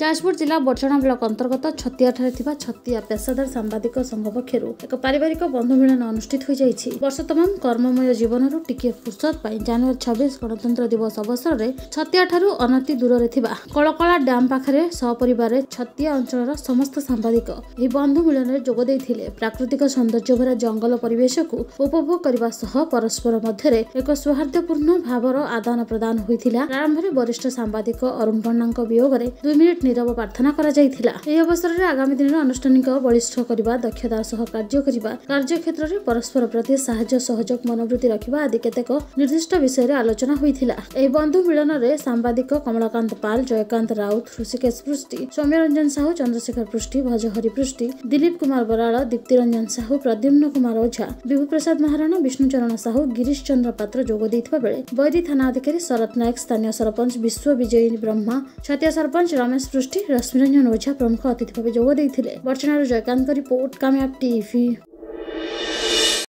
ଯାଜପୁର ଜିଲ୍ଲା ବର୍ଜଣା ବ୍ଲକ ଅନ୍ତର୍ଗତ ଛତିଆଠାରେ ଥିବା ଛତିଆ ପେସାଦାର ସାମ୍ବାଦିକ ସଂଘ ପକ୍ଷରୁ ଏକ ପାରିବାରିକ ବନ୍ଧୁ ମିଳନ ଅନୁଷ୍ଠିତ ହୋଇଯାଇଛି ବର୍ଷ ତମାମ କର୍ମମୟ ଜୀବନରୁ ଟିକିଏ ଫୁର୍ସଦ ପାଇଁ ଜାନୁଆରୀ ଛବିଶ ଗଣତନ୍ତ୍ର ଦିବସ ଅବସରରେ ଛତିଆଠାରୁ ଅନତି ଦୂରରେ ଥିବା କଳକଳା ଡ୍ୟାମ୍ ପାଖରେ ସପରିବାରରେ ଛତିଆ ଅଞ୍ଚଳର ସମସ୍ତ ସାମ୍ବାଦିକ ଏହି ବନ୍ଧୁ ମିଳନରେ ଯୋଗ ଦେଇଥିଲେ ପ୍ରାକୃତିକ ସୌନ୍ଦର୍ଯ୍ୟ ଭରା ଜଙ୍ଗଲ ପରିବେଶକୁ ଉପଭୋଗ କରିବା ସହ ପରସ୍ପର ମଧ୍ୟରେ ଏକ ସୌହାର୍ଦ୍ଦ୍ୟପୂର୍ଣ୍ଣ ଭାବର ଆଦାନ ପ୍ରଦାନ ହୋଇଥିଲା ଆରମ୍ଭରେ ବରିଷ୍ଠ ସାମ୍ବାଦିକ ଅରୁଣ ପଣ୍ଡାଙ୍କ ବିୟୋଗରେ ଦୁଇ ମିନିଟ୍ ନିରବ ପ୍ରାର୍ଥନା କରାଯାଇଥିଲା ଏହି ଅବସରରେ ଆଗାମୀ ଦିନରେ ଆନୁଷ୍ଠାନିକ ବଳିଷ୍ଠ କରିବା ଦକ୍ଷତା ସହ କାର୍ଯ୍ୟ କରିବା କାର୍ଯ୍ୟକ୍ଷେତ୍ରରେ ପରସ୍ପର ପ୍ରତି ସାହାଯ୍ୟ ସହଯୋଗ ମନୋବୃତ୍ତି ରଖିବା ଆଦି କେତେକ ନିର୍ଦ୍ଦିଷ୍ଟ ବିଷୟରେ ଆଲୋଚନା ହୋଇଥିଲା ଏହି ବନ୍ଧୁ ମିଳନରେ ସାମ୍ବାଦିକ କମଳକାନ୍ତ ପାଲ ଜୟକାନ୍ତ ରାଉତ ଋଷିକେଶ ପୃଷ୍ଟି ସୌମ୍ୟରଞ୍ଜନ ସାହୁ ଚନ୍ଦ୍ରଶେଖର ପୃଷ୍ଟି ଭଜହରି ପୃଷ୍ଟି ଦିଲ୍ଲୀପ କୁମାର ବରାଳ ଦୀପ୍ତିରଞ୍ଜନ ସାହୁ ପ୍ରଦ୍ୟୁମ୍ନ କୁମାର ଓଝା ବିଭୁ ପ୍ରସାଦ ମହାରଣା ବିଷ୍ଣୁଚରଣ ସାହୁ ଗିରିଶ ଚନ୍ଦ୍ର ପାତ୍ର ଯୋଗ ଦେଇଥିବା ବେଳେ ବୈରୀ ଥାନା ଅଧିକାରୀ ଶରତ ନାୟକ ସ୍ଥାନୀୟ ସରପଞ୍ଚ ବିଶ୍ୱ ବିଜୟୀ ବ୍ରହ୍ମା ଛତିଆ ସରପଞ୍ଚ ରମେଶ ସୃଷ୍ଟି ରଶ୍ମିରଞ୍ଜନ ଓଝା ପ୍ରମୁଖ ଅତିଥି ଭାବେ ଯୋଗ ଦେଇଥିଲେ ବର୍ଚ୍ଚନାର ଜୟକାନ୍ତଙ୍କ ରିପୋର୍ଟ କାମୟାବ ଟିଭି